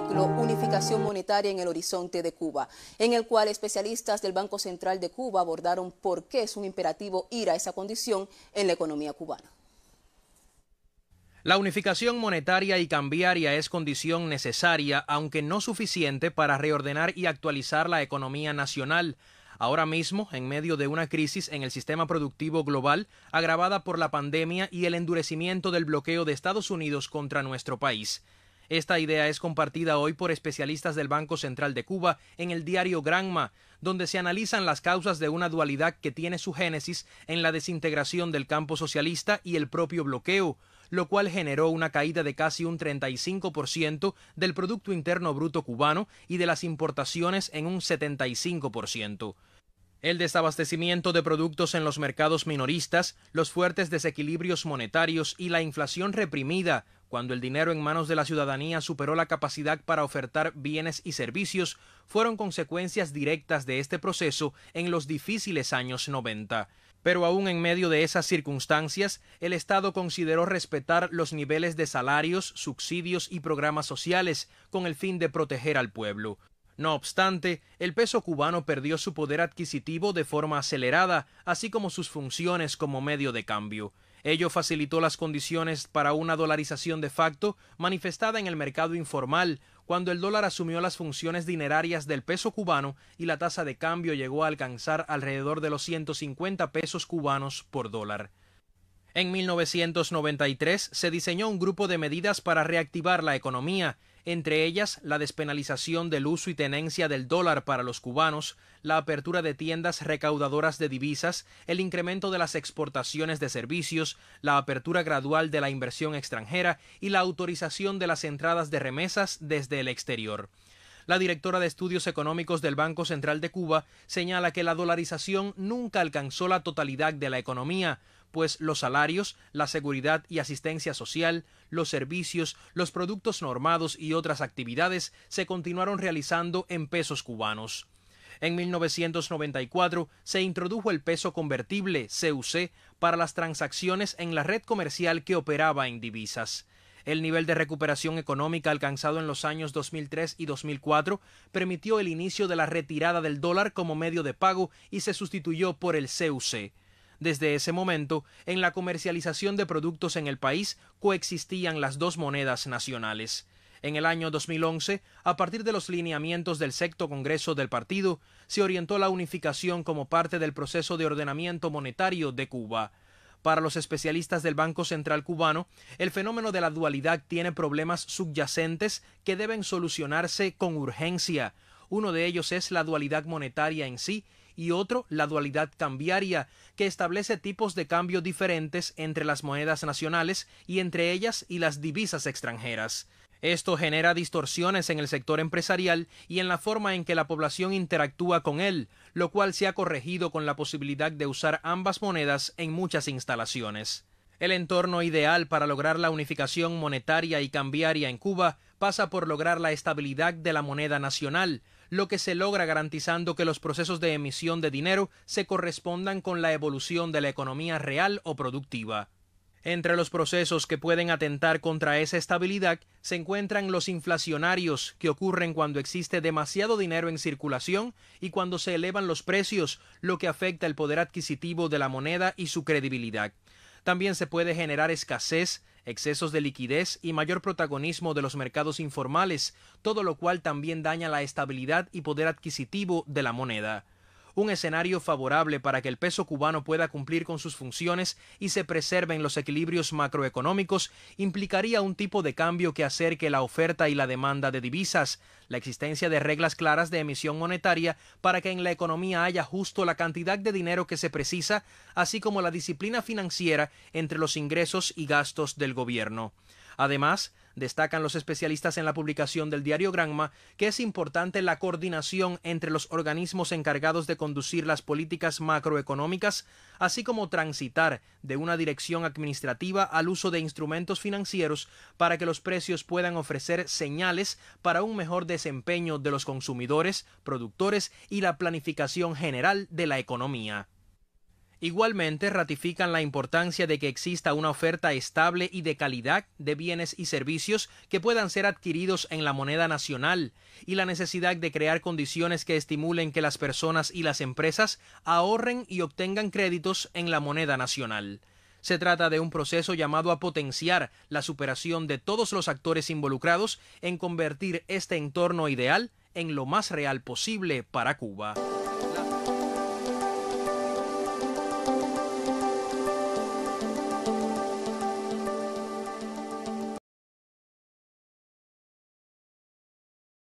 Unificación Monetaria en el Horizonte de Cuba, en el cual especialistas del Banco Central de Cuba abordaron por qué es un imperativo ir a esa condición en la economía cubana. La unificación monetaria y cambiaria es condición necesaria, aunque no suficiente, para reordenar y actualizar la economía nacional. Ahora mismo, en medio de una crisis en el sistema productivo global, agravada por la pandemia y el endurecimiento del bloqueo de Estados Unidos contra nuestro país. Esta idea es compartida hoy por especialistas del Banco Central de Cuba en el diario Granma, donde se analizan las causas de una dualidad que tiene su génesis en la desintegración del campo socialista y el propio bloqueo, lo cual generó una caída de casi un 35% del Producto Interno Bruto cubano y de las importaciones en un 75%. El desabastecimiento de productos en los mercados minoristas, los fuertes desequilibrios monetarios y la inflación reprimida cuando el dinero en manos de la ciudadanía superó la capacidad para ofertar bienes y servicios, fueron consecuencias directas de este proceso en los difíciles años 90. Pero aún en medio de esas circunstancias, el Estado consideró respetar los niveles de salarios, subsidios y programas sociales con el fin de proteger al pueblo. No obstante, el peso cubano perdió su poder adquisitivo de forma acelerada, así como sus funciones como medio de cambio. Ello facilitó las condiciones para una dolarización de facto manifestada en el mercado informal, cuando el dólar asumió las funciones dinerarias del peso cubano y la tasa de cambio llegó a alcanzar alrededor de los 150 pesos cubanos por dólar. En 1993 se diseñó un grupo de medidas para reactivar la economía, entre ellas la despenalización del uso y tenencia del dólar para los cubanos, la apertura de tiendas recaudadoras de divisas, el incremento de las exportaciones de servicios, la apertura gradual de la inversión extranjera y la autorización de las entradas de remesas desde el exterior. La directora de Estudios Económicos del Banco Central de Cuba señala que la dolarización nunca alcanzó la totalidad de la economía, pues los salarios, la seguridad y asistencia social, los servicios, los productos normados y otras actividades se continuaron realizando en pesos cubanos. En 1994 se introdujo el peso convertible CUC para las transacciones en la red comercial que operaba en divisas. El nivel de recuperación económica alcanzado en los años 2003 y 2004 permitió el inicio de la retirada del dólar como medio de pago y se sustituyó por el CUC. Desde ese momento, en la comercialización de productos en el país coexistían las dos monedas nacionales. En el año 2011, a partir de los lineamientos del sexto Congreso del Partido, se orientó la unificación como parte del proceso de ordenamiento monetario de Cuba. Para los especialistas del Banco Central cubano, el fenómeno de la dualidad tiene problemas subyacentes que deben solucionarse con urgencia. Uno de ellos es la dualidad monetaria en sí y otro la dualidad cambiaria, que establece tipos de cambio diferentes entre las monedas nacionales y entre ellas y las divisas extranjeras. Esto genera distorsiones en el sector empresarial y en la forma en que la población interactúa con él, lo cual se ha corregido con la posibilidad de usar ambas monedas en muchas instalaciones. El entorno ideal para lograr la unificación monetaria y cambiaria en Cuba pasa por lograr la estabilidad de la moneda nacional, lo que se logra garantizando que los procesos de emisión de dinero se correspondan con la evolución de la economía real o productiva. Entre los procesos que pueden atentar contra esa estabilidad se encuentran los inflacionarios, que ocurren cuando existe demasiado dinero en circulación y cuando se elevan los precios, lo que afecta el poder adquisitivo de la moneda y su credibilidad. También se puede generar escasez, excesos de liquidez y mayor protagonismo de los mercados informales, todo lo cual también daña la estabilidad y poder adquisitivo de la moneda un escenario favorable para que el peso cubano pueda cumplir con sus funciones y se preserven los equilibrios macroeconómicos implicaría un tipo de cambio que acerque la oferta y la demanda de divisas, la existencia de reglas claras de emisión monetaria para que en la economía haya justo la cantidad de dinero que se precisa, así como la disciplina financiera entre los ingresos y gastos del gobierno. Además, Destacan los especialistas en la publicación del diario Granma que es importante la coordinación entre los organismos encargados de conducir las políticas macroeconómicas, así como transitar de una dirección administrativa al uso de instrumentos financieros para que los precios puedan ofrecer señales para un mejor desempeño de los consumidores, productores y la planificación general de la economía. Igualmente, ratifican la importancia de que exista una oferta estable y de calidad de bienes y servicios que puedan ser adquiridos en la moneda nacional y la necesidad de crear condiciones que estimulen que las personas y las empresas ahorren y obtengan créditos en la moneda nacional. Se trata de un proceso llamado a potenciar la superación de todos los actores involucrados en convertir este entorno ideal en lo más real posible para Cuba.